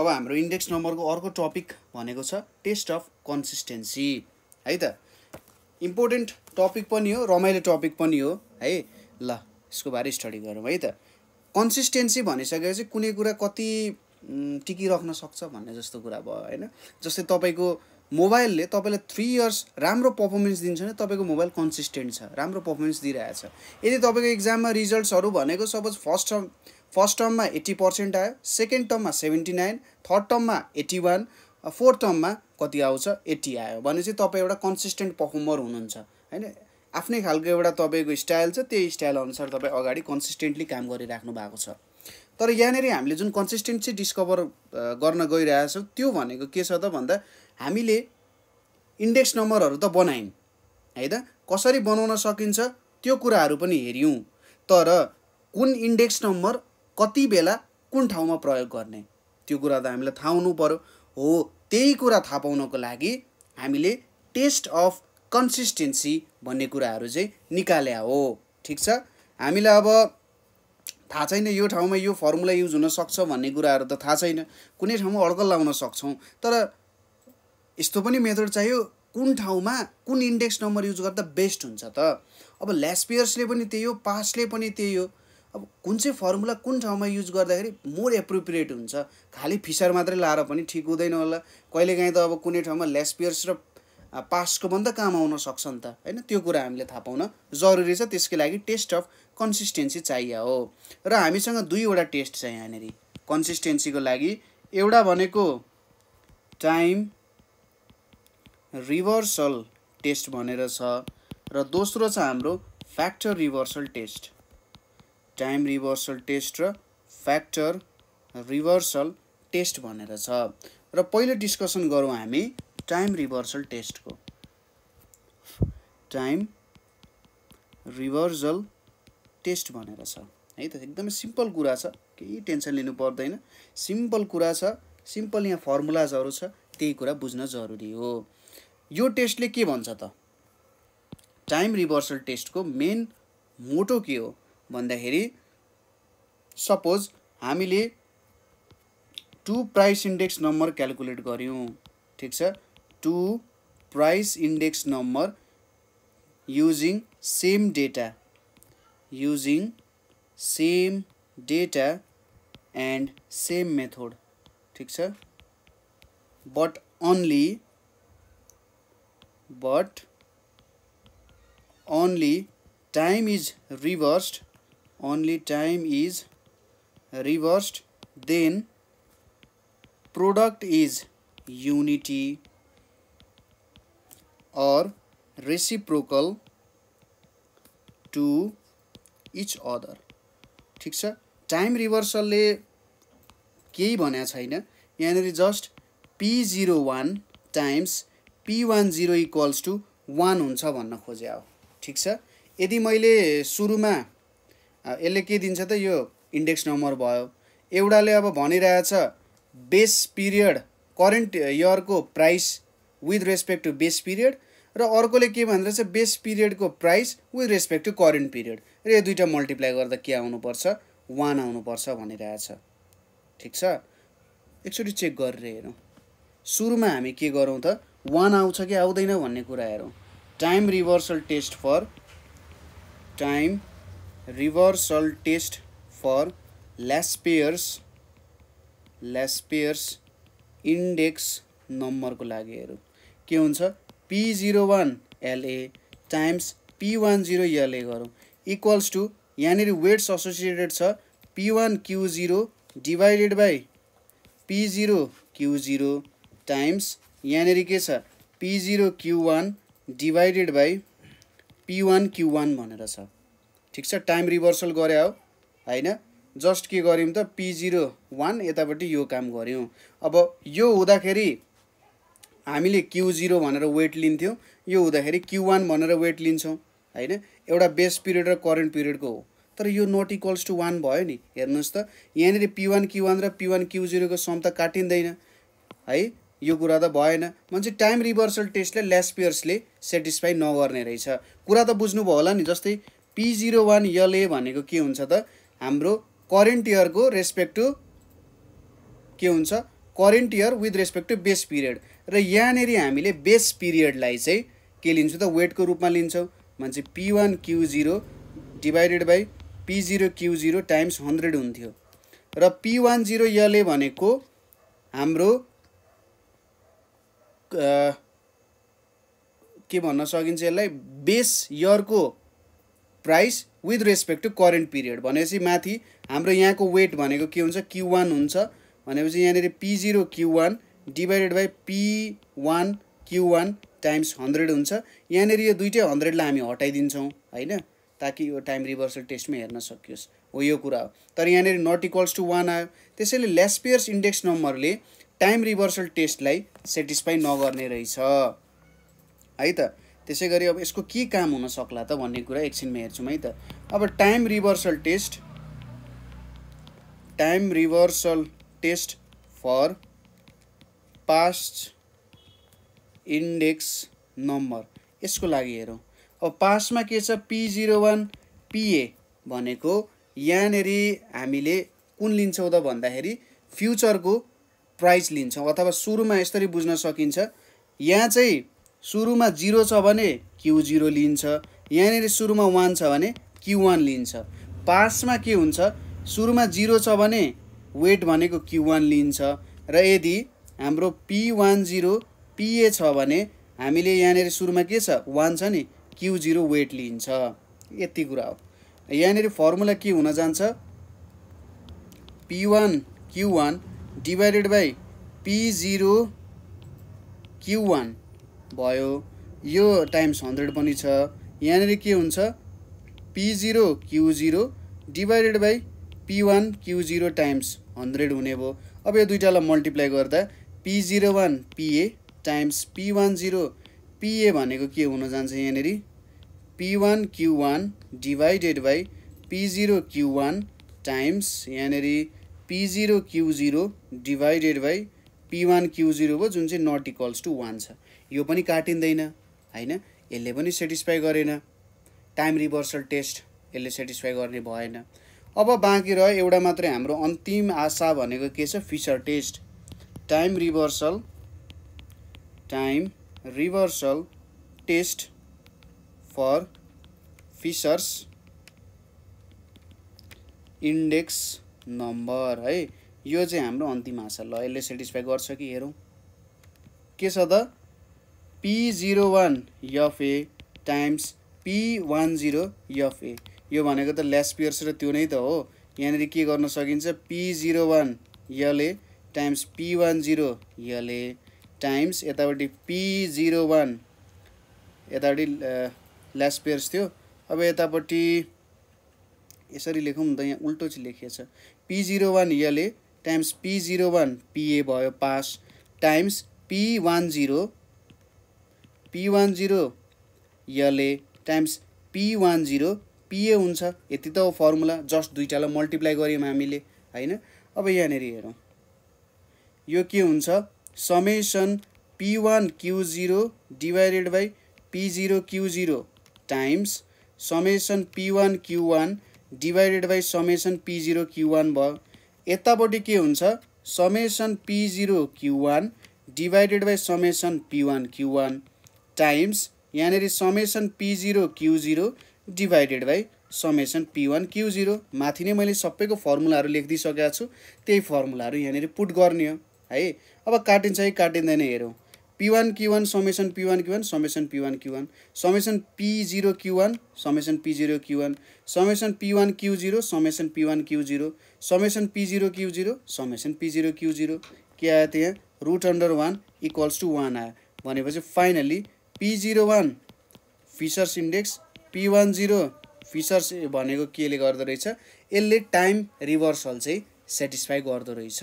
अब हाम्रो इन्डेक्स नम्बरको अर्को टपिक भनेको छ टेस्ट अफ कन्सिस्टेन्सी है त इम्पोर्टेन्ट टपिक पनि हो रमाइलो टपिक पनि हो है ल यसको बारे स्टडी गरौँ है त कन्सिस्टेन्सी भनिसकेपछि कुनै कुरा कति टिकिराख्न सक्छ भन्ने जस्तो कुरा भयो होइन जस्तै तपाईँको मोबाइलले तपाईँलाई थ्री इयर्स राम्रो पर्फर्मेन्स दिन्छ भने तपाईँको मोबाइल कन्सिस्टेन्ट छ राम्रो पर्फर्मेन्स दिइरहेछ यदि तपाईँको इक्जाममा रिजल्ट्सहरू भनेको सपोज फर्स्ट फर्स्ट टर्ममा एट्टी पर्सेन्ट आयो सेकेन्ड टर्ममा सेभेन्टी नाइन थर्ड टर्ममा एट्टी वान फोर्थ टर्ममा कति आउँछ एट्टी आयो भने चाहिँ तपाईँ एउटा कन्सिस्टेन्ट पर्फर्मर हुनुहुन्छ होइन आफ्नै खालको एउटा तपाईँको स्टाइल छ त्यही स्टाइल अनुसार तपाईँ अगाडि कन्सिस्टेन्टली काम गरिराख्नु भएको छ तर यहाँनिर हामीले जुन कन्सिस्टेन्ट चाहिँ डिस्कभर गर्न गइरहेछौँ त्यो भनेको के छ त भन्दा हामीले इन्डेक्स नम्बरहरू त बनायौँ है त कसरी बनाउन सकिन्छ त्यो कुराहरू पनि हेऱ्यौँ तर कुन इन्डेक्स नम्बर कति बेला कुन ठाउँमा प्रयोग गर्ने त्यो कुरा त हामीलाई थाहा हुनु पऱ्यो हो त्यही कुरा थाहा पाउनको लागि हामीले टेस्ट अफ कन्सिस्टेन्सी भन्ने कुराहरू चाहिँ निकाल्या हो ठिक छ हामीलाई अब थाहा छैन यो ठाउँमा यो फर्मुला युज हुनसक्छ भन्ने कुराहरू त थाहा छैन कुनै ठाउँमा अड्कल लाउन सक्छौँ तर यस्तो पनि मेथड चाहियो कुन ठाउँमा कुन इन्डेक्स नम्बर युज गर्दा बेस्ट हुन्छ त अब ल्यासपियर्सले पनि त्यही हो पासले पनि त्यही हो अब कुन चाहिँ फर्मुला कुन ठाउँमा युज गर्दाखेरि मोर एप्रोप्रिएट हुन्छ खालि फिसर मात्रै लाएर पनि ठिक हुँदैन होला कहिलेकाहीँ त अब कुनै ठाउँमा लेसपियर्स र पासको पनि त काम आउन सक्छ नि त होइन त्यो कुरा हामीले थाहा पाउन जरुरी छ त्यसको लागि टेस्ट अफ कन्सिस्टेन्सी चाहियो हो र हामीसँग दुईवटा टेस्ट छ यहाँनिर कन्सिस्टेन्सीको लागि एउटा भनेको टाइम रिभर्सल टेस्ट भनेर छ र दोस्रो छ हाम्रो factor reversal test time reversal test र फ्याक्टर रिभर्सल टेस्ट भनेर छ र पहिलो डिस्कसन गरौँ हामी टाइम रिभर्सल टेस्टको टाइम रिभर्सल टेस्ट भनेर छ है त एकदमै सिम्पल कुरा छ केही टेन्सन लिनु पर्दैन सिम्पल कुरा छ सिम्पल यहाँ फर्मुलाजहरू छ त्यही कुरा बुझ्न जरुरी हो यो टेस्टले के भन्छ त टाइम रिभर्सल टेस्टको मेन मोटो के हो भन्दाखेरि सपोज हामीले two price index number calculate गऱ्यौँ ठिक छ two price index number using same data using same data and same method ठिक छ but only but only time is reversed only time is reversed then product is unity or reciprocal to each other ठिक छ time रिभर्सलले केही भनेको छैन यहाँनिर just P zero one times P one zero equals to one हुन्छ भन्न खोजे हो ठिक छ यदि मैले सुरुमा यसले के दिन्छ त यो इन्डेक्स नम्बर भयो एउटाले अब भनिरहेछ बेस पिरियड करेन्ट इयरको price with respect to base period र अर्कोले के भन्दो रहेछ बेस पिरियडको price with respect to current period र यो दुइटा मल्टिप्लाई गर्दा के आउनुपर्छ वान आउनुपर्छ भनिरहेछ ठिक छ एकचोटि चेक गरेर हेरौँ सुरुमा हामी के गरौँ त वान आउँछ कि आउँदैन भन्ने कुरा हेरौँ time reversal test for time reversal test for Laspeyres Laspeyres index नम्बरको लागि हेरौँ के हुन्छ P zero one L A times P one zero L A गरौँ इक्वल्स टु यहाँनिर वेट्स एसोसिएटेड छ P one Q zero divided by P zero Q zero times यहाँनिर के छ P zero Q one divided by P one Q one भनेर छ ठिक छ टाइम रिभर्सल गरे हो होइन जस्ट के गऱ्यौँ त पी जिरो वान यतापट्टि यो काम गऱ्यौँ अब यो हुँदाखेरि हामीले क्यु जिरो भनेर वेट लिन्थ्यौँ यो हुँदाखेरि क्यु वान भनेर वेट लिन्छौँ होइन एउटा बेस पिरियड र करेन्ट पिरियडको हो तर यो नट इक्वल्स टु वान भयो नि हेर्नुहोस् त यहाँनिर पी वान क्यु वान र पी वान क्यु जिरोको सम त काटिँदैन है यो कुरा त भएन मान्छे टाइम रिभर्सल टेस्टले पियर्सले सेटिस्फाई नगर्ने रहेछ कुरा त बुझ्नुभयो होला नि जस्तै पी जिरो वान यलए भनेको के हुन्छ त हाम्रो करेन्ट इयरको रेस्पेक्ट टु के हुन्छ current year with respect to base period र यहाँनिर हामीले बेस पिरियडलाई चाहिँ के लिन्छौँ त वेटको रूपमा लिन्छौँ भने P one Q zero divided by P zero Q zero times hundred हुन्थ्यो र पी वान जिरो ए भनेको हाम्रो के भन्न सकिन्छ यसलाई बेस इयरको price with respect to current period भनेपछि माथि हाम्रो यहाँको वेट भनेको के हुन्छ क्यु वान हुन्छ भनेपछि यहाँनिर P zero Q one divided by P one Q one times hundred हुन्छ यहाँनिर यो दुइटै हन्ड्रेडलाई हामी हटाइदिन्छौँ होइन ताकि यो टाइम रिभर्सल टेस्टमा हेर्न सकियोस् हो यो कुरा हो तर यहाँनिर नट इक्वल्स टु वान आयो त्यसैले लेसपियर्स इन्डेक्स नम्बरले टाइम रिभर्सल टेस्टलाई सेटिस्फाई नगर्ने रहेछ है त त्यसै गरी अब यसको के काम हुन सक्ला त भन्ने कुरा एकछिनमा हेर्छौँ है त अब time reversal test time reversal test for past index number यसको लागि हेरौँ अब पासमा के छ पी जिरो वान पिए भनेको यहाँनिर हामीले कुन लिन्छौँ त भन्दाखेरि फ्युचरको प्राइस लिन्छौँ अथवा सुरुमा यसरी बुझ्न सकिन्छ यहाँ चाहिँ सुरुमा जिरो छ भने क्यु जिरो लिन्छ यहाँनिर सुरुमा वान छ भने क्यु वान लिन्छ पासमा के हुन्छ सुरुमा जिरो छ भने वेट भनेको क्यु वान लिन्छ र यदि हाम्रो पी वान जिरो पिए छ भने हामीले यहाँनिर सुरुमा के छ वान छ नि क्यु जिरो वेट लिन्छ यति कुरा हो यहाँनिर फर्मुला के हुन जान्छ P one Q one divided by P zero Q one भयो यो टाइम्स हन्ड्रेड पनि छ यहाँनिर के हुन्छ P zero Q zero divided by P one Q zero times hundred हुने भयो अब यो दुइटालाई मल्टिप्लाई गर्दा P zero one P A times P one zero P A भनेको के हुन जान्छ यहाँनिर P one Q one divided by P zero Q one times यहाँनिर P zero Q zero divided by P one Q zero भयो जुन चाहिँ नट इक्वल्स टु वान छ यो पनि काटिँदैन होइन यसले पनि सेटिस्फाई गरेन टाइम रिभर्सल टेस्ट यसले सेटिस्फाई गर्ने भएन अब बाँकी रह्यो एउटा मात्रै हाम्रो अन्तिम आशा भनेको के छ Fisher test time reversal time reversal test for Fisher's index number है यो चाहिँ हाम्रो अन्तिम आशा ल यसले सेटिस्फाई गर्छ कि हेरौँ के छ त P zero one F A times P one zero F A यो भनेको त ल्यास पियर्स र त्यो नै त हो यहाँनिर के गर्न सकिन्छ पी जिरो वान यले टाइम्स पी वान जिरो यले टाइम्स यतापट्टि पी जिरो वान यतापट्टि ल्यास पियर्स थियो अब यतापट्टि यसरी लेखौँ त यहाँ उल्टो चाहिँ लेखिएछ पी जिरो वान यले times P zero one P A भयो Paasche times P one zero P one zero यले times P one zero P A हुन्छ यति त हो फर्मुला जस्ट दुइटालाई मल्टिप्लाई गऱ्यौँ हामीले होइन अब यहाँनिर हेरौँ यो के हुन्छ summation P one Q zero divided by P zero Q zero times summation P one Q one divided by summation P zero Q one भयो यतापट्टि के हुन्छ summation P zero Q one divided by summation P one Q one times यहाँनिर summation P zero Q zero divided by summation P one Q zero माथि नै मैले सबैको फर्मुलाहरू लेखिदिइसकेको छु त्यही फर्मुलाहरू यहाँनिर पुट गर्ने हो है अब काटिन्छ है काटिँदैन हेरौँ P one Q one summation P one Q one summation P one Q one summation P zero Q one summation P zero Q one summation P one Q zero summation P one Q zero summation P zero Q zero summation P zero Q zero के आयो त्यहाँ root under one equals to one आयो भनेपछि finally P zero one Fisher's index P one zero Fisher's भनेको केले गर्दो रहेछ यसले टाइम रिभर्सल चाहिँ सेटिस्फाई गर्दो रहेछ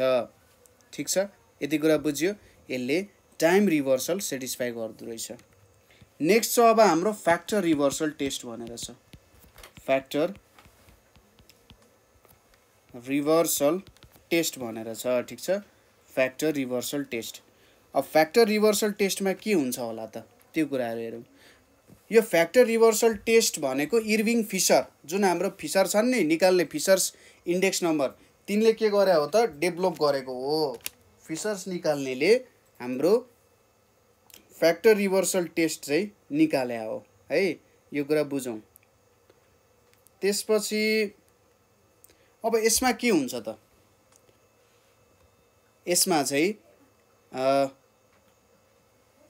ठिक छ यति कुरा बुझ्यो यसले टाइम रिभर्सल सेटिस्फाई गर्दो रहेछ नेक्स्ट छ अब हाम्रो फ्याक्टर रिभर्सल टेस्ट भनेर छ फ्याक्टर रिभर्सल टेस्ट भनेर छ ठिक छ फ्याक्टर रिभर्सल टेस्ट अब फ्याक्टर रिभर्सल टेस्टमा के हुन्छ होला त त्यो कुराहरू हेरौँ यो फ्याक्टर रिभर्सल टेस्ट भनेको इर्भिङ फिसर जुन हाम्रो फिसर छन् नि निकाल्ने फिसर्स इन्डेक्स नम्बर तिनले के गरे हो त डेभलप गरेको हो फिसर्स निकाल्नेले हाम्रो फ्याक्टर रिभर्सल टेस्ट चाहिँ निकाले हो है यो कुरा बुझौँ त्यसपछि अब यसमा के हुन्छ त यसमा चाहिँ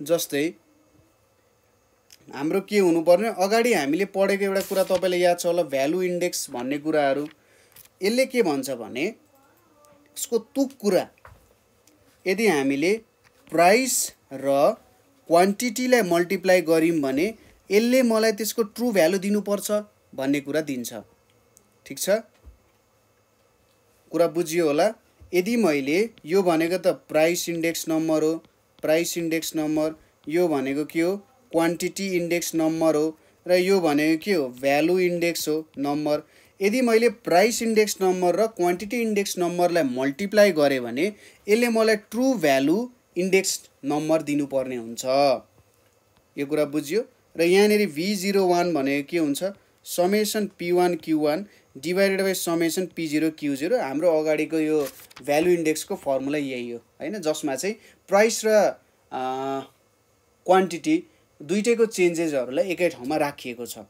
जस्तै हाम्रो के हुनुपर्ने अगाडि हामीले पढेको एउटा कुरा तपाईँलाई याद छ होला भ्यालु इन्डेक्स भन्ने कुराहरू यसले के भन्छ भने यसको तुक कुरा यदि हामीले प्राइस र क्वान्टिटीलाई मल्टिप्लाई गऱ्यौँ भने यसले मलाई त्यसको ट्रु भ्यालु दिनुपर्छ भन्ने कुरा दिन्छ ठिक छ कुरा बुझियो होला यदि मैले यो भनेको त प्राइस इन्डेक्स नम्बर हो प्राइस इन्डेक्स नम्बर यो भनेको के हो क्वान्टिटी इन्डेक्स नम्बर हो र यो भनेको के हो भ्यालु इन्डेक्स हो नम्बर यदि मैले प्राइस इन्डेक्स नम्बर र क्वान्टिटी इन्डेक्स नम्बरलाई मल्टिप्लाई गरेँ भने यसले मलाई ट्रु भ्यालु इन्डेक्स नम्बर दिनुपर्ने हुन्छ यो कुरा बुझ्यो र यहाँनिर भी जिरो वान भनेको के हुन्छ summation P one Q one divided by summation P zero Q zero हाम्रो अगाडिको यो भ्यालु इन्डेक्सको फर्मुला यही हो होइन जसमा चाहिँ प्राइस र क्वान्टिटी दुइटैको चेन्जेसहरूलाई एकै ठाउँमा राखिएको छ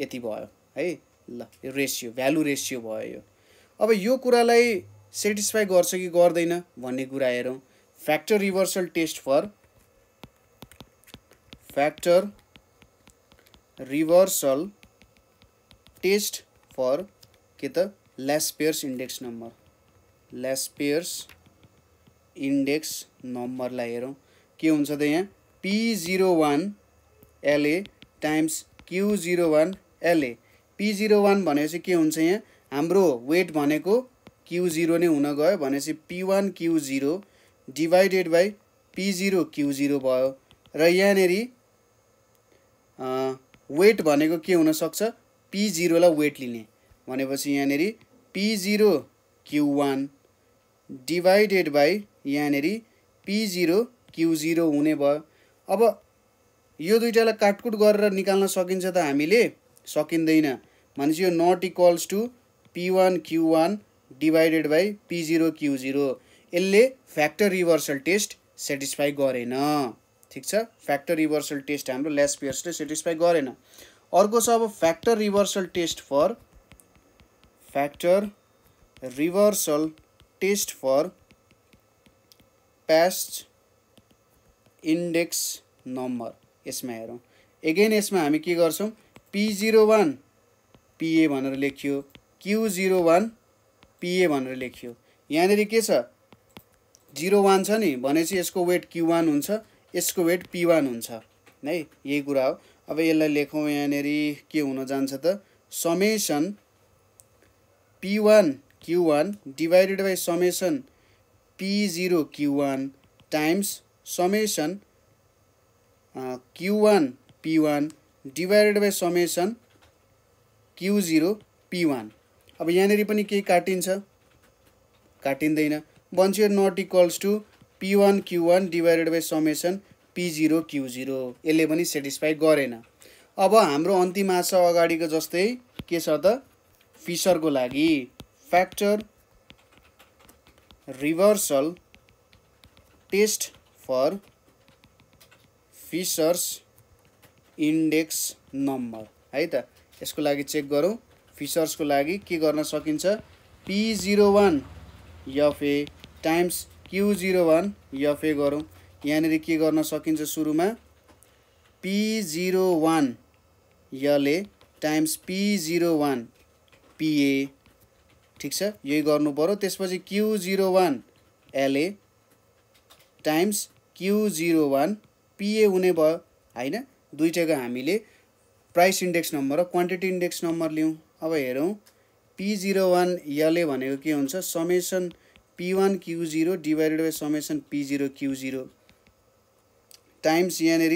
यति भयो है ल यो रेसियो भ्यालु रेसियो भयो यो अब यो कुरालाई सेटिस्फाई गर्छ कि गर्दैन भन्ने कुरा हेरौँ factor reversal test for factor reversal test for के त Laspeyres index number Laspeyres index नम्बरलाई हेरौँ के हुन्छ त यहाँ P zero one L A times Q zero one L A P zero one भनेपछि के हुन्छ यहाँ हाम्रो वेट भनेको क्यु जिरो नै हुन गयो भनेपछि P one Q zero divided by P zero Q zero भयो र यहाँनिर वेट भनेको के हुनसक्छ पी जिरोलाई वेट लिने भनेपछि यहाँनिर P zero Q one divided by यहाँनिर पी जिरो क्यु जिरो हुने भयो अब यो दुइटालाई काटकुट गरेर निकाल्न सकिन्छ त हामीले सकिँदैन भनेपछि यो not equals to P one Q one divided by P zero Q zero यसले फ्याक्टर रिभर्सल टेस्ट सेटिस्फाई गरेन ठिक छ फ्याक्टर रिभर्सल टेस्ट हाम्रो ल्यास पियर्सले सेटिस्फाई गरेन अर्को छ अब factor reversal test for factor reversal test for past index number यसमा हेरौँ एगेन यसमा हामी के गर्छौँ पी जिरो वान पिए भनेर लेखियो क्यु जिरो वान पिए भनेर लेखियो यहाँनिर के छ जिरो वान छ नि भनेपछि यसको वेट क्यु वान हुन्छ यसको वेट पी वान हुन्छ है यही कुरा हो अब यसलाई लेखौँ यहाँनिर के हुन जान्छ त summation P one Q one divided by summation P zero Q one times summation one P one divided by summation Q zero P one अब यहाँनिर पनि केही काटिन्छ काटिँदैन वन्स यो not equals to P one Q one divided by summation P zero Q zero यसले पनि satisfy गरेन अब हाम्रो अन्तिम आशा अगाडिको जस्तै के छ त फिसरको लागि factor reversal test for Fisher's index number है त यसको लागि चेक गरौँ फिसर्सको लागि के गर्न सकिन्छ P zero one F A times Q zero one F A गरौँ यहाँनिर के गर्न सकिन्छ सुरुमा पी जिरो वान यले times P zero one P A ठिक छ यही गर्नु पऱ्यो त्यसपछि Q zero one L A times Q zero one P A हुने भयो होइन दुइटाको हामीले प्राइस इन्डेक्स नम्बर र क्वान्टिटी इन्डेक्स नम्बर लिउँ अब हेरौँ पी जिरो वान यले भनेको के हुन्छ summation P one Q zero divided by summation P zero Q zero times यहाँनिर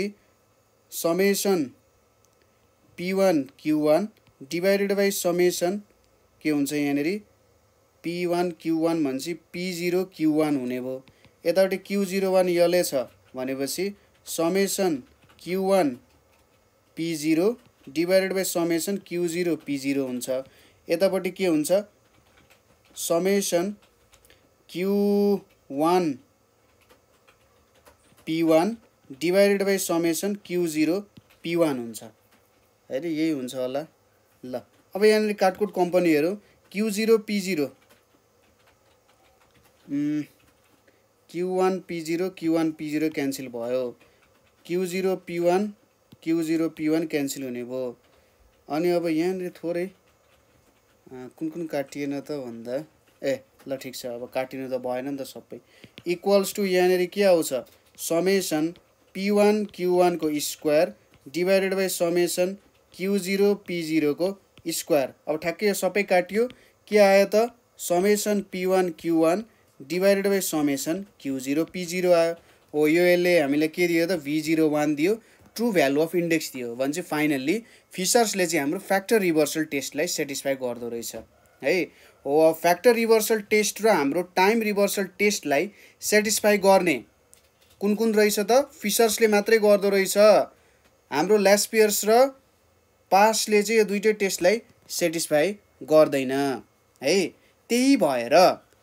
summation P one Q one divided by summation के हुन्छ यहाँनिर पी वान क्यु वान भनेपछि पी जिरो क्यु वान हुने भयो यतापट्टि क्यु जिरो वान यले छ भनेपछि summation Q one P zero divided by summation Q zero P zero हुन्छ यतापट्टि के हुन्छ summation Q one P one divided by summation Q zero P one हुन्छ है यही हुन्छ होला ल अब यहाँनिर काटकुट कम्पनीहरू Q zero P zero Q one P zero Q one P zero cancel भयो Q zero P one Q zero P one cancel हुने भयो अनि अब यहाँनिर थोरै कुन कुन काटिएन त भन्दा ए ल ठिक छ अब काटिनु त भएन नि त सबै इक्वल्स टु यहाँनिर के आउँछ समेसन पी वान क्यु वानको square divided by summation Q zero P जिरोको स्क्वायर अब ठ्याक्कै यो सबै काटियो के आयो त summation P one Q one divided by summation Q zero P zero आयो हो यो यसले हामीलाई के दियो त भी जिरो वान दियो ट्रु भ्यालु अफ इन्डेक्स दियो भने चाहिँ फाइनल्ली फिसर्सले चाहिँ हाम्रो फ्याक्टर रिभर्सल टेस्टलाई सेटिस्फाई गर्दो रहेछ है हो अब फ्याक्टर रिभर्सल टेस्ट र हाम्रो टाइम रिभर्सल टेस्टलाई सेटिस्फाई गर्ने कुन कुन रहेछ त फिसर्सले मात्रै गर्दो रहेछ हाम्रो ल्यासपियर्स र पासले चाहिँ यो दुइटै टेस्टलाई सेटिस्फाई गर्दैन है त्यही भएर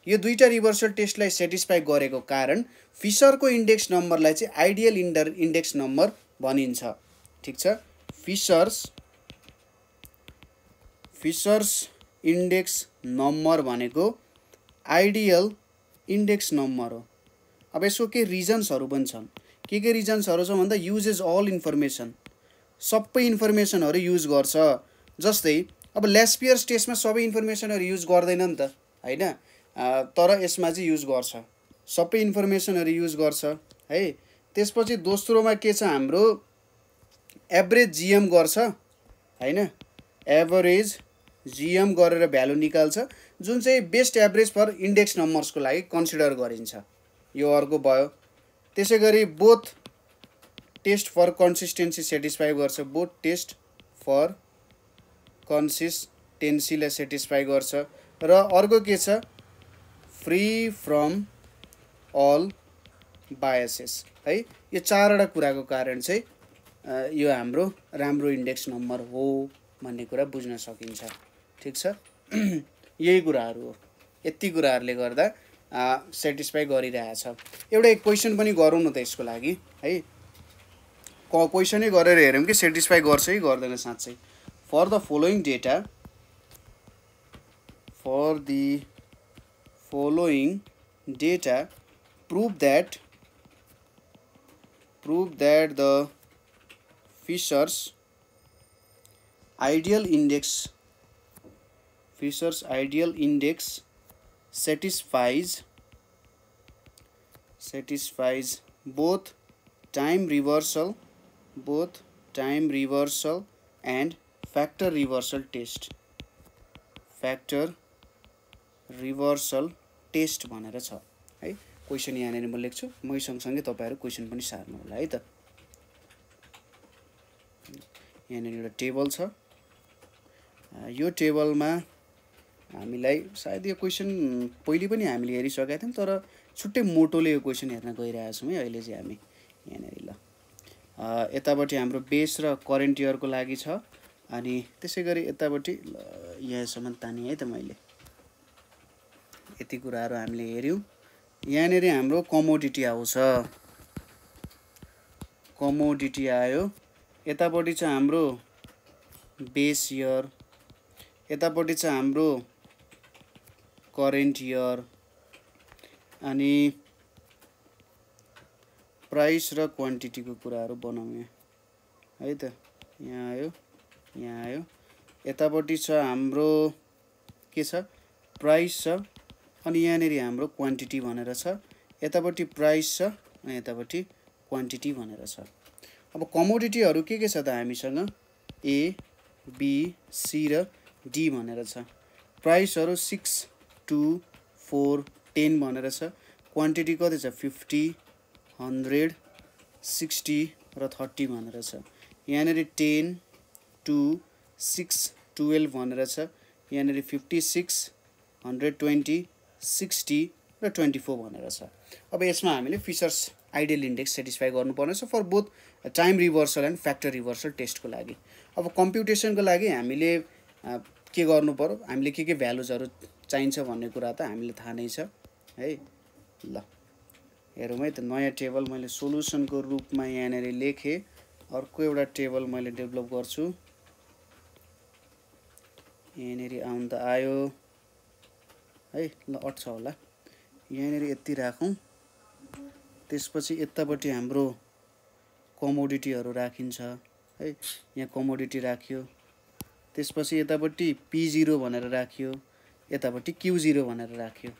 यो दुईवटा रिभर्सल टेस्टलाई सेटिस्फाई गरेको कारण फिसरको इन्डेक्स नम्बरलाई चाहिँ आइडियल इन्डर इन्डेक्स नम्बर भनिन्छ ठिक छ फिसर्स फिसर्स इन्डेक्स नम्बर भनेको आइडियल इन्डेक्स नम्बर हो अब यसको केही रिजन्सहरू पनि छन् के के रिजन्सहरू छ भन्दा युज इज अल इन्फर्मेसन सबै इन्फर्मेसनहरू युज गर्छ जस्तै अब ल्यास्पियर्स टेस्टमा सबै इन्फर्मेसनहरू युज गर्दैन नि त होइन तर यसमा चाहिँ युज गर्छ सबै इन्फर्मेसनहरू युज गर्छ है त्यसपछि दोस्रोमा के छ हाम्रो एभरेज जिएम गर्छ होइन एभरेज जिएम गरेर भ्यालु निकाल्छ जुन चाहिँ बेस्ट एभरेज फर इन्डेक्स नम्बर्सको लागि कन्सिडर गरिन्छ यो अर्को भयो त्यसै गरी both test for consistency satisfy गर्छ बोथ टेस्ट फर कन्सिस्टेन्सीलाई सेटिस्फाई गर्छ र अर्को के छ फ्री फ्रम अल बायसेस है यो चारवटा कुराको कारण चाहिँ यो हाम्रो राम्रो इन्डेक्स नम्बर हो भन्ने कुरा बुझ्न सकिन्छ ठिक छ यही कुराहरू हो यति कुराहरूले गर्दा सेटिस्फाई गरिरहेछ एउटा क्वेसन पनि गरौँ न त यसको लागि है क क्वेसनै गरेर हेरौँ कि सेटिस्फाई गर्छ कि गर्दैन साँच्चै for the following data for the following data prove that prove that the Fisher's ideal index Fisher's ideal index satisfies satisfies both time reversal both time reversal and factor reversal test factor reversal test भनेर छ है question यहाँनिर म लेख्छु मै सँगसँगै तपाईँहरू question पनि सार्नु होला है त यहाँनिर एउटा टेबल छ यो टेबलमा हामीलाई सायद यो क्वेसन पहिले पनि हामीले हेरिसकेका थियौँ तर छुट्टै मोटोले यो क्वेसन हेर्न गइरहेछौँ है अहिले चाहिँ हामी यहाँनिर ल यतापट्टि हाम्रो बेस र करेन्ट इयरको लागि छ अनि त्यसै गरी यतापट्टि यहाँसम्म ताने है त मैले यति कुराहरू हामीले हेऱ्यौँ यहाँनिर हाम्रो कमोडिटी आउँछ कमोडिटी आयो यतापट्टि छ हाम्रो बेस इयर यतापट्टि छ हाम्रो करेन्ट इयर अनि प्राइस र क्वान्टिटीको कुराहरू बनाउने है त यहाँ आयो यहाँ आयो यतापट्टि छ हाम्रो के छ प्राइस छ अनि यहाँनिर हाम्रो क्वान्टिटी भनेर छ यतापट्टि प्राइस छ अनि यतापट्टि क्वान्टिटी भनेर छ अब कमोडिटीहरू के के छ त हामीसँग ए बी सी र डी भनेर छ प्राइसहरू सिक्स टू फोर टेन भनेर छ क्वान्टिटी कति छ फिफ्टी हन्ड्रेड सिक्सटी र थर्टी भनेर छ यहाँनिर टेन टू सिक्स टुवेल्भ भनेर छ यहाँनिर fifty six hundred twenty sixty र ट्वेन्टी फोर भनेर छ अब यसमा हामीले फिचर्स आइडियल इन्डेक्स सेटिस्फाई गर्नुपर्ने छ for both time reversal and factor reversal टेस्टको लागि अब कम्प्युटेसनको लागि हामीले के गर्नु पऱ्यो हामीले के के भ्यालुजहरू चाहिन्छ भन्ने कुरा त हामीले थाहा नै छ है ल हेरौँ है त नयाँ टेबल मैले सोल्युसनको रूपमा यहाँनिर लेखेँ अर्को एउटा टेबल मैले डेभलप गर्छु यहाँनिर आउनु त आयो है ल अट्छ होला यहाँनिर यति राखौँ त्यसपछि यतापट्टि हाम्रो कमोडिटीहरू राखिन्छ है यहाँ कमोडिटी राखियो त्यसपछि यतापट्टि पी जिरो भनेर राखियो यतापट्टि क्यु जिरो भनेर राखियो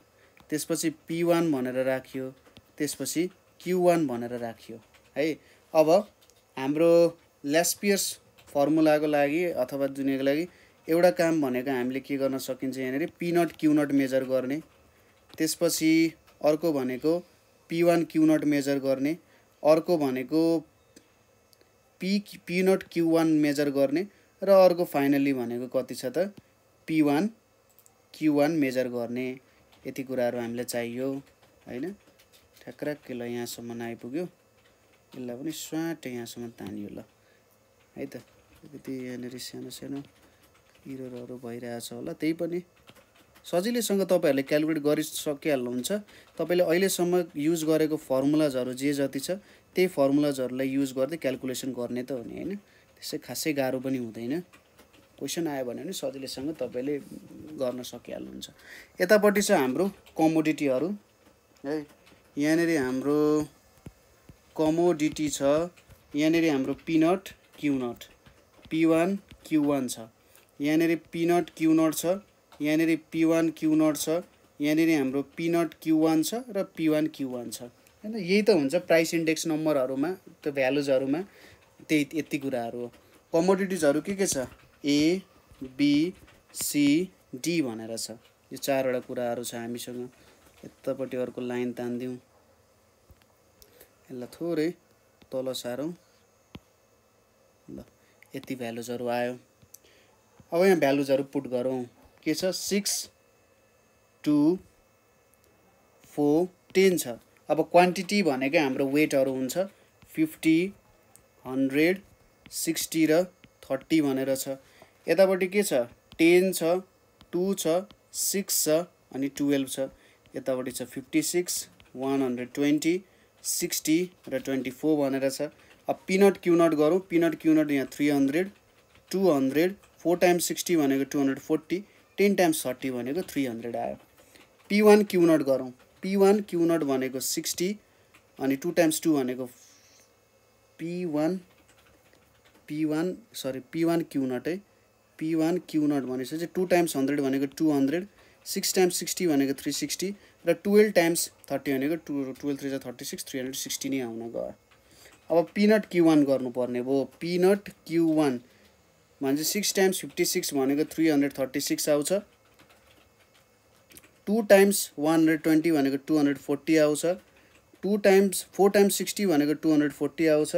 त्यसपछि पी वान भनेर राखियो त्यसपछि क्यु वान भनेर राखियो है अब हाम्रो ल्यास्पियर्स फर्मुलाको लागि अथवा जुनेको लागि एउटा काम भनेको हामीले के गर्न सकिन्छ यहाँनिर पिनट क्युनट मेजर गर्ने त्यसपछि अर्को भनेको पी वान क्युनट मेजर गर्ने अर्को भनेको P P naught Q one measure गर्ने र अर्को फाइनल्ली भनेको कति छ त P one Q one measure गर्ने यति कुराहरू हामीलाई चाहियो होइन ठ्याक्क ल यहाँसम्म आइपुग्यो यसलाई पनि स्वाट यहाँसम्म तानियो ल है त अलिकति यहाँनिर सानो सानो इररहरू भइरहेछ होला त्यही पनि सजिलैसँग तपाईँहरूले क्यालकुलेट गरिसकिहाल्नुहुन्छ तपाईँले अहिलेसम्म युज गरेको फर्मुलाजहरू जे जति छ त्यही फर्मुलाजहरूलाई युज गर्दै क्यालकुलेसन गर्ने त हो नि होइन त्यसै खासै गाह्रो पनि हुँदैन क्वेसन आयो भने पनि सजिलैसँग तपाईँले गर्न सकिहाल्नुहुन्छ यतापट्टि छ हाम्रो कमोडिटीहरू है यहाँनिर हाम्रो कमोडिटी छ यहाँनिर हाम्रो P naught Q naught P one Q one छ यहाँनिर पिनट क्युनट छ यहाँनिर पी वान क्युनट छ यहाँनिर हाम्रो पिनट क्यु वान छ र पी वान क्यु वान छ होइन यही त हुन्छ प्राइस इन्डेक्स नम्बरहरूमा त्यो भ्यालुजहरूमा त्यही यति कुराहरू हो कमोडिटिजहरू के के छ ए बी सी डी भनेर छ यो चारवटा कुराहरू छ हामीसँग यतापट्टि अर्को लाइन तान्दिउँ यसलाई थोरै तल सारौँ ल यति भ्यालुजहरू आयो अब यहाँ भ्यालुजहरू पुट गरौँ के छ सिक्स टु फोर टेन छ अब क्वान्टिटी भनेकै हाम्रो वेटहरू हुन्छ फिफ्टी हन्ड्रेड सिक्सटी र थर्टी भनेर छ यतापट्टि के छ टेन छ टु छ सिक्स छ अनि टुवेल्भ छ यतापट्टि छ fifty six one hundred twenty sixty र ट्वेन्टी फोर भनेर छ अब पिनट क्युनट गरौँ पिनट क्युनट यहाँ three hundred two hundred four times sixty भनेको two hundred forty ten times thirty भनेको थ्री हन्ड्रेड आयो पी वान क्यु नट गरौँ पी वान क्यु नट भनेको सिक्सटी अनि टु टाइम्स टू भनेको P one P one sorry P one Q naught है P one Q not भनेपछि two times hundred भनेको two hundred six times sixty भनेको three sixty र twelve times thirty भनेको two twelve three thirty six three hundred sixty नै आउन गयो अब पिनट क्यु वान गर्नुपर्ने भयो पिनट क्यु वान भनेपछि सिक्स टाइम्स फिफ्टी सिक्स भनेको थ्री हन्ड्रेड थर्टी सिक्स आउँछ two times one hundred twenty भनेको टु हन्ड्रेड फोर्टी आउँछ two times four times sixty भनेको टु हन्ड्रेड फोर्टी आउँछ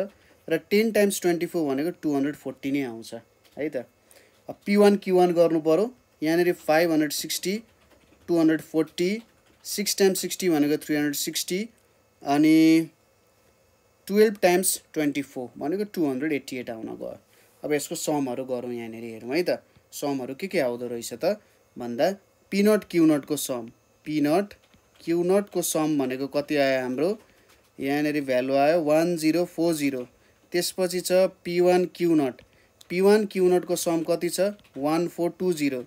र टेन टाइम्स ट्वेन्टी फोर भनेको two hundred forty नै आउँछ है त अब पी वान क्यु वान गर्नु पऱ्यो यहाँनिर five hundred sixty two hundred forty six times sixty भनेको थ्री हन्ड्रेड सिक्सटी अनि टुवेल्भ टाइम्स ट्वेन्टी फोर भनेको टु हन्ड्रेड एट्टी एट आउन गयो अब यसको समहरू गरौँ यहाँनिर हेरौँ है त समहरू के के आउँदो रहेछ त भन्दा पिनट क्युनटको सम पिनट क्युनटको सम भनेको कति आयो हाम्रो यहाँनिर भ्यालु आयो वान जिरो फोर जिरो त्यसपछि छ P one Q naught P one क्युनटको सम कति छ वान फोर टू जिरो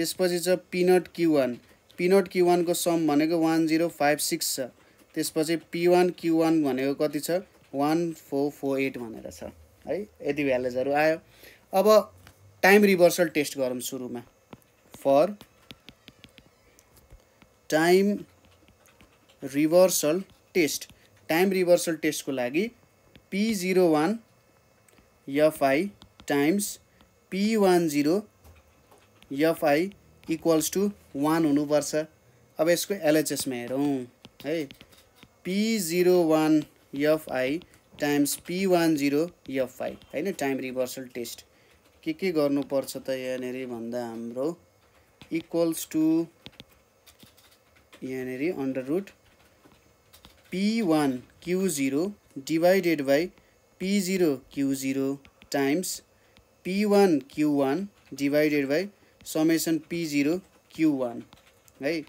त्यसपछि छ P naught Q one P naught Q वानको सम भनेको वान जिरो फाइभ सिक्स छ त्यसपछि पी वान क्यु वान भनेको कति छ वान फोर फोर एट भनेर छ है यदि भ्यालेजहरू आयो अब टाइम रिभर्सल टेस्ट गरौँ सुरुमा for time reversal test time reversal टेस्टको लागि P zero one FI times P one zero FI equals to one हुनुपर्छ अब यसको एलएचएसमा हेरौँ है P zero one FI times P one zero F five होइन टाइम रिभर्सल टेस्ट के के गर्नुपर्छ त यहाँनिर भन्दा हाम्रो इक्वल्स टु यहाँनिर under root P one Q zero divided by P zero Q zero times P one Q one divided by summation P zero Q one है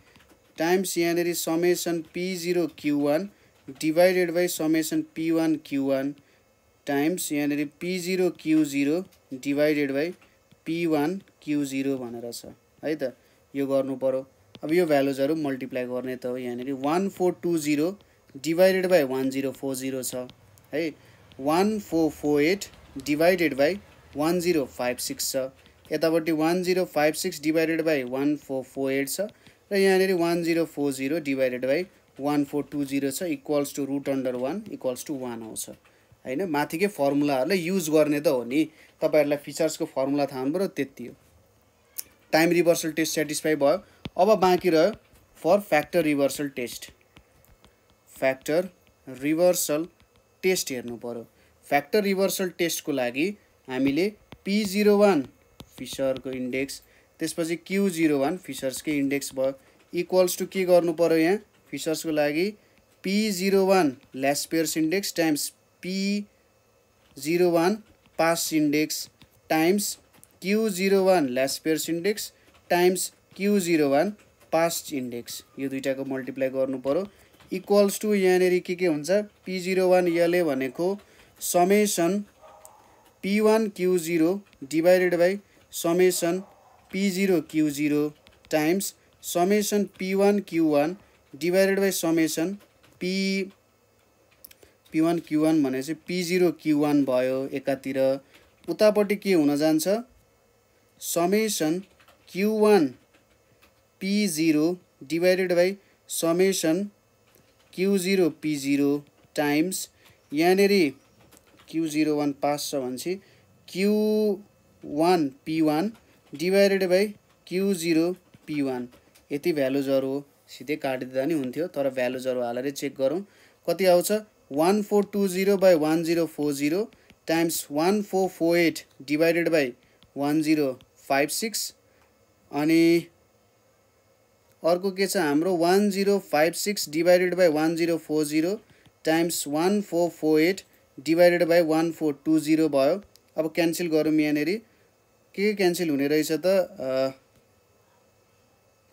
टाइम्स यहाँनिर summation P zero Q one divided by summation P one Q one times यहाँनिर P zero Q zero divided by P one Q zero भनेर छ है त यो गर्नु पऱ्यो अब यो भ्यालुजहरू मल्टिप्लाई गर्ने त हो यहाँनिर one four two zero divided by one zero four zero छ है one four four eight divided by one zero five six छ यतापट्टि one zero five six divided by one four four eight छ र यहाँनिर one zero four zero divided by one four two zero छ equals to root under one equals to one आउँछ होइन माथिकै फर्मुलाहरूलाई use गर्ने त हो नि तपाईँहरूलाई फिचर्सको फर्मुला थाहा हुनु पऱ्यो त्यति हो टाइम रिभर्सल टेस्ट सेटिस्फाई भयो अब बाँकी रह्यो for factor reversal test factor reversal test हेर्नु पऱ्यो फ्याक्टर रिभर्सल टेस्टको लागि हामीले पी जिरो वान फिसरको इन्डेक्स त्यसपछि क्यु जिरो वान फिसर्सकै इन्डेक्स भयो इक्वल्स टु के गर्नु पऱ्यो यहाँ फिसर्सको लागि P zero one Laspeyres index times P zero one Paasche index times Q zero one Laspeyres index times Q zero one Paasche index यो दुइटाको मल्टिप्लाई गर्नुपऱ्यो इक्वल्स टु यहाँनिर के के हुन्छ पी जिरो वान यले भनेको summation P one Q zero divided by summation P zero Q zero times summation P one Q one divided by summation P P one Q one भनेपछि P zero Q one भयो एकातिर उतापट्टि के हुन जान्छ summation Q one P zero divided by summation Q zero P zero times यहाँनिर Q zero one Paasche छ भनेपछि Q one P one divided by Q zero P one यति भ्यालुजहरू हो सिधै काटिदिँदा नि हुन्थ्यो तर भ्यालुजहरू हालेरै चेक गरौँ कति आउँछ one four two zero by one zero four zero times one four four eight divided by one zero five six अनि अर्को के छ हाम्रो one zero five six divided by one zero four zero times one four four eight divided by one four two zero भयो अब cancel गरौँ यहाँनिर के क्यान्सल हुने रहेछ त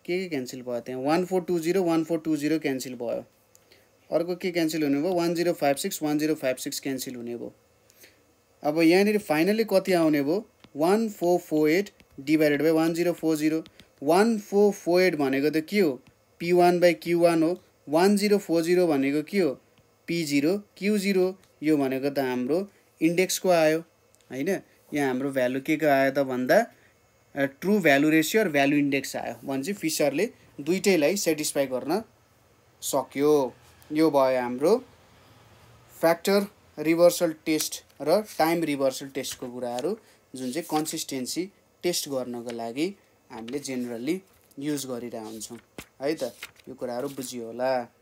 के के क्यान्सल भयो त्यहाँ one four two zero one four two zero cancel भयो अर्को के क्यान्सल भयो one zero five six one zero five six cancel हुने भयो अब यहाँनिर फाइनल्ली कति आउने भयो one four four eight divided by one zero four zero one four four eight भनेको त के हो P one by Q one हो वान जिरो फोर जिरो भनेको के हो पी जिरो क्यु जिरो यो भनेको त हाम्रो इन्डेक्सको आयो होइन यहाँ हाम्रो भ्यालु के को आयो त भन्दा ट्रु भ्यालु रेसियो र भ्यालु इन्डेक्स आयो चाहिँ फिसरले दुइटैलाई सेटिस्फाई गर्न सक्यो यो भयो हाम्रो फ्याक्टर रिभर्सल टेस्ट र टाइम रिभर्सल टेस्टको कुराहरू जुन चाहिँ कन्सिस्टेन्सी टेस्ट गर्नको लागि हामीले जेनरली युज गरिरह हुन्छौँ है त यो कुराहरू बुझियो होला